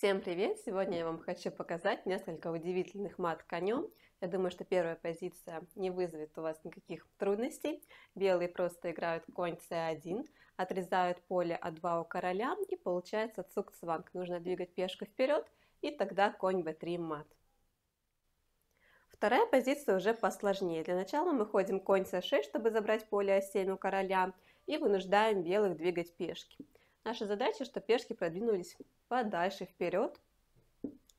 Всем привет! Сегодня я вам хочу показать несколько удивительных мат конем. Я думаю, что первая позиция не вызовет у вас никаких трудностей. Белые просто играют конь c1, отрезают поле а2 у короля и получается цук Нужно двигать пешку вперед и тогда конь b3 мат. Вторая позиция уже посложнее. Для начала мы ходим конь c6, чтобы забрать поле а7 у короля и вынуждаем белых двигать пешки. Наша задача, чтобы пешки продвинулись подальше вперед,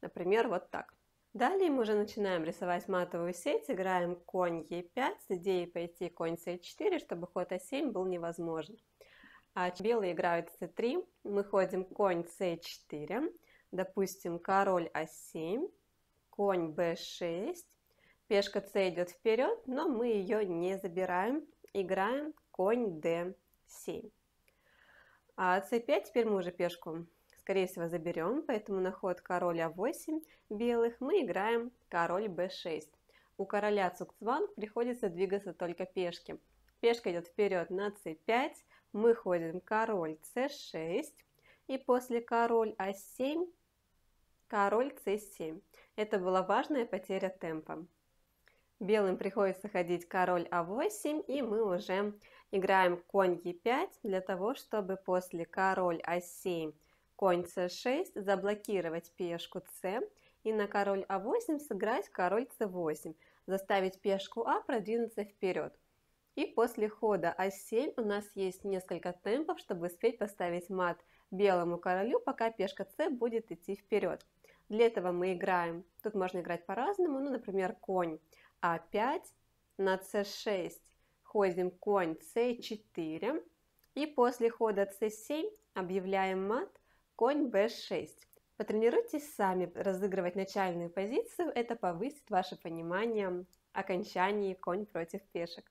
например, вот так. Далее мы уже начинаем рисовать матовую сеть, играем конь e5 с идеей пойти конь c4, чтобы ход a7 а был невозможен. А белые играют c3, мы ходим конь c4, допустим, король a7, а конь b6, пешка c идет вперед, но мы ее не забираем, играем конь d7. А c5 теперь мы уже пешку, скорее всего, заберем, поэтому на ход короля 8 а белых мы играем король b6. У короля цукцванг приходится двигаться только пешки. Пешка идет вперед на c5, мы ходим король c6, и после король а7, король c7. Это была важная потеря темпа. Белым приходится ходить король а8, и мы уже Играем конь e5 для того, чтобы после король а7, конь c6 заблокировать пешку c и на король а8 сыграть король c8, заставить пешку а продвинуться вперед. И после хода а7 у нас есть несколько темпов, чтобы успеть поставить мат белому королю, пока пешка c будет идти вперед. Для этого мы играем, тут можно играть по-разному, ну, например, конь а5 на c6 Ходим конь c4. И после хода c7 объявляем мат конь b6. Потренируйтесь сами разыгрывать начальную позицию, это повысит ваше понимание окончания конь против пешек.